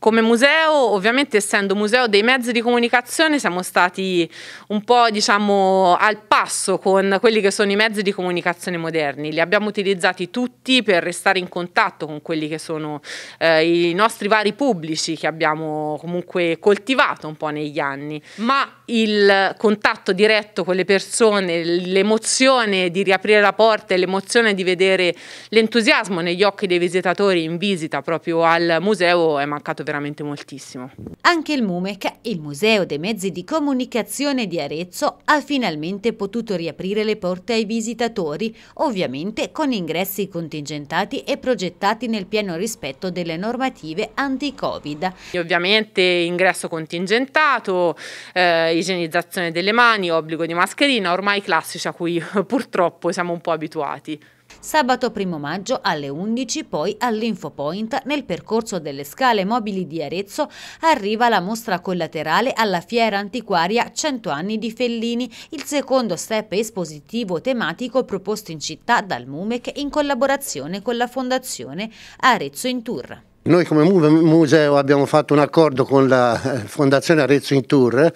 Come museo, ovviamente essendo museo dei mezzi di comunicazione, siamo stati un po' diciamo al passo con quelli che sono i mezzi di comunicazione moderni. Li abbiamo utilizzati tutti per restare in contatto con quelli che sono eh, i nostri vari pubblici che abbiamo comunque coltivato un po' negli anni. Ma il contatto diretto con le persone, l'emozione di riaprire la porta e l'emozione di vedere l'entusiasmo negli occhi dei visitatori in visita proprio al museo è mancato veramente moltissimo. Anche il MUMEC, il Museo dei Mezzi di Comunicazione di Arezzo, ha finalmente potuto riaprire le porte ai visitatori, ovviamente con ingressi contingentati e progettati nel pieno rispetto delle normative anti-Covid. Ovviamente ingresso contingentato, eh, igienizzazione delle mani, obbligo di mascherina, ormai classici a cui purtroppo siamo un po' abituati. Sabato 1 maggio alle 11 poi all'Infopoint nel percorso delle scale mobili di Arezzo arriva la mostra collaterale alla fiera antiquaria 100 anni di Fellini, il secondo step espositivo tematico proposto in città dal MUMEC in collaborazione con la fondazione Arezzo in Tour. Noi come museo abbiamo fatto un accordo con la eh, Fondazione Arezzo in Tour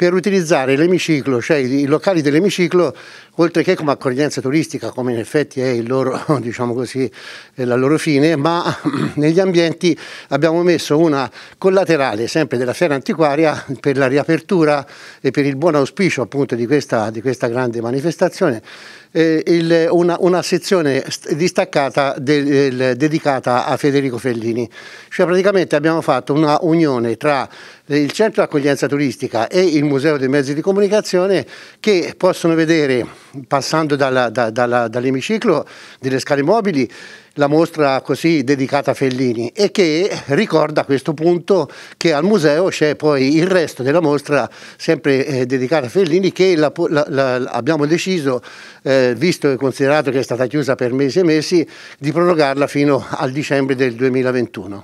per utilizzare l'emiciclo, cioè i locali dell'emiciclo, oltre che come accoglienza turistica, come in effetti è loro, diciamo così, la loro fine, ma negli ambienti abbiamo messo una collaterale sempre della fiera antiquaria per la riapertura e per il buon auspicio appunto di questa, di questa grande manifestazione. Eh, il, una, una, sezione distaccata del, del, dedicata a Federico Fellini. Cioè praticamente abbiamo fatto una unione tra il centro accoglienza turistica e il Museo dei Mezzi di Comunicazione che possono vedere, passando dalla, da, dalla, dall'emiciclo delle scale mobili, la mostra così dedicata a Fellini e che ricorda a questo punto che al museo c'è poi il resto della mostra sempre eh, dedicata a Fellini che la, la, la, abbiamo deciso, eh, visto e considerato che è stata chiusa per mesi e mesi, di prorogarla fino al dicembre del 2021.